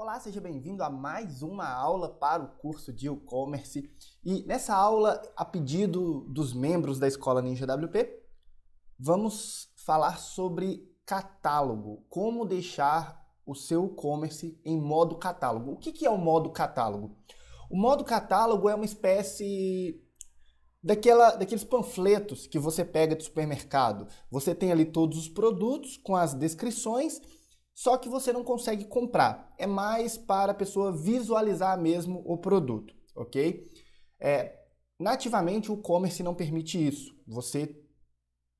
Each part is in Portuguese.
Olá, seja bem-vindo a mais uma aula para o curso de e-commerce. E nessa aula, a pedido dos membros da Escola Ninja WP, vamos falar sobre catálogo, como deixar o seu e-commerce em modo catálogo. O que, que é o modo catálogo? O modo catálogo é uma espécie daquela, daqueles panfletos que você pega do supermercado. Você tem ali todos os produtos com as descrições só que você não consegue comprar. É mais para a pessoa visualizar mesmo o produto, ok? É, nativamente o e-commerce não permite isso. Você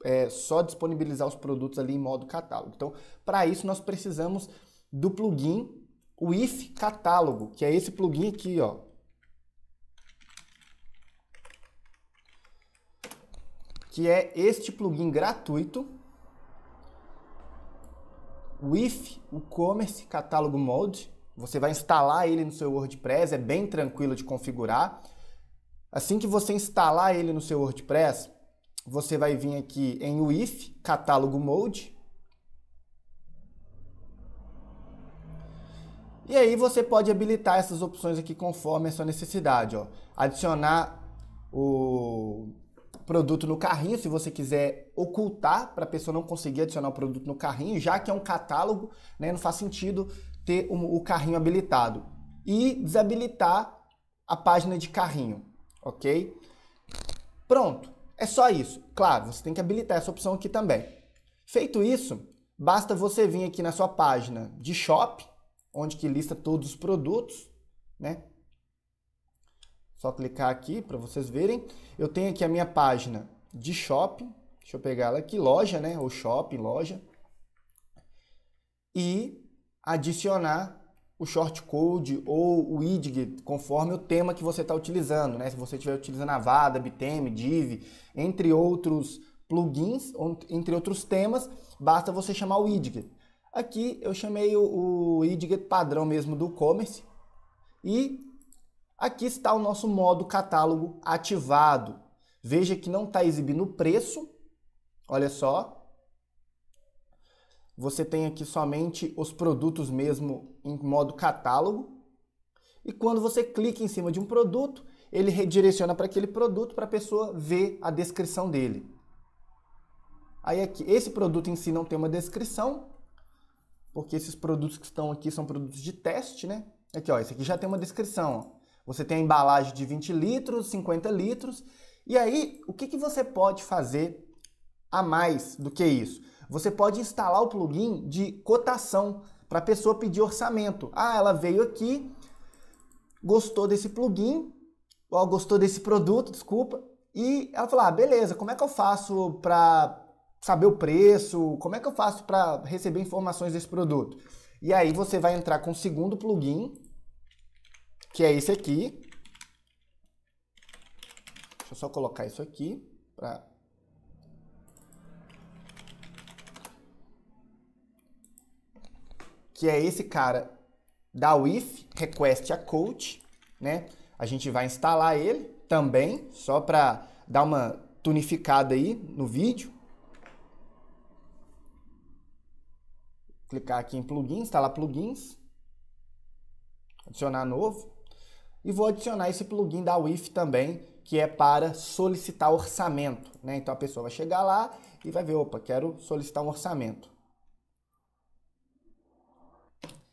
é, só disponibilizar os produtos ali em modo catálogo. Então, para isso nós precisamos do plugin o if catálogo, que é esse plugin aqui, ó. Que é este plugin gratuito o IF, o Commerce Catálogo Mode. Você vai instalar ele no seu WordPress, é bem tranquilo de configurar. Assim que você instalar ele no seu WordPress, você vai vir aqui em if Catálogo Mode. E aí você pode habilitar essas opções aqui conforme a sua necessidade. Ó. Adicionar o produto no carrinho, se você quiser ocultar para a pessoa não conseguir adicionar o produto no carrinho, já que é um catálogo, né, não faz sentido ter o, o carrinho habilitado. E desabilitar a página de carrinho, ok? Pronto, é só isso. Claro, você tem que habilitar essa opção aqui também. Feito isso, basta você vir aqui na sua página de shop, onde que lista todos os produtos, né? Só clicar aqui para vocês verem. Eu tenho aqui a minha página de shopping. Deixa eu pegar ela aqui, loja, né? Ou shopping, loja. E adicionar o short code ou o IDG, conforme o tema que você está utilizando, né? Se você estiver utilizando Avada, VADA, BTM, DIV, entre outros plugins, entre outros temas, basta você chamar o IDG. Aqui eu chamei o, o IDG padrão mesmo do e-commerce e Aqui está o nosso modo catálogo ativado. Veja que não está exibindo o preço, olha só. Você tem aqui somente os produtos mesmo em modo catálogo. E quando você clica em cima de um produto, ele redireciona para aquele produto para a pessoa ver a descrição dele. Aí aqui, esse produto em si não tem uma descrição, porque esses produtos que estão aqui são produtos de teste, né? Aqui, ó, esse aqui já tem uma descrição, ó. Você tem a embalagem de 20 litros, 50 litros. E aí, o que, que você pode fazer a mais do que isso? Você pode instalar o plugin de cotação para a pessoa pedir orçamento. Ah, ela veio aqui, gostou desse plugin, ou gostou desse produto, desculpa, e ela falou: ah, beleza, como é que eu faço para saber o preço? Como é que eu faço para receber informações desse produto? E aí você vai entrar com o segundo plugin, que é esse aqui. Deixa eu só colocar isso aqui para que é esse cara da WIF, request a coach, né? A gente vai instalar ele também, só para dar uma tunificada aí no vídeo. Clicar aqui em plugins, instalar plugins, adicionar novo. E vou adicionar esse plugin da WIF também, que é para solicitar orçamento. Né? Então a pessoa vai chegar lá e vai ver, opa, quero solicitar um orçamento.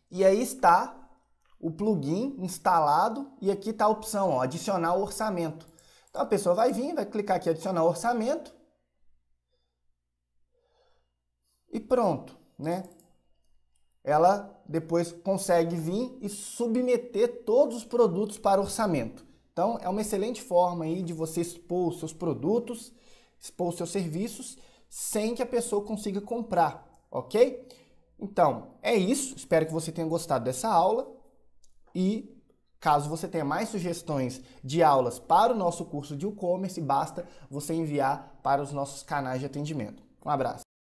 E aí está o plugin instalado e aqui está a opção ó, adicionar o orçamento. Então a pessoa vai vir, vai clicar aqui adicionar orçamento e pronto, né? Ela depois consegue vir e submeter todos os produtos para orçamento. Então, é uma excelente forma aí de você expor os seus produtos, expor os seus serviços, sem que a pessoa consiga comprar, ok? Então, é isso. Espero que você tenha gostado dessa aula. E caso você tenha mais sugestões de aulas para o nosso curso de e-commerce, basta você enviar para os nossos canais de atendimento. Um abraço.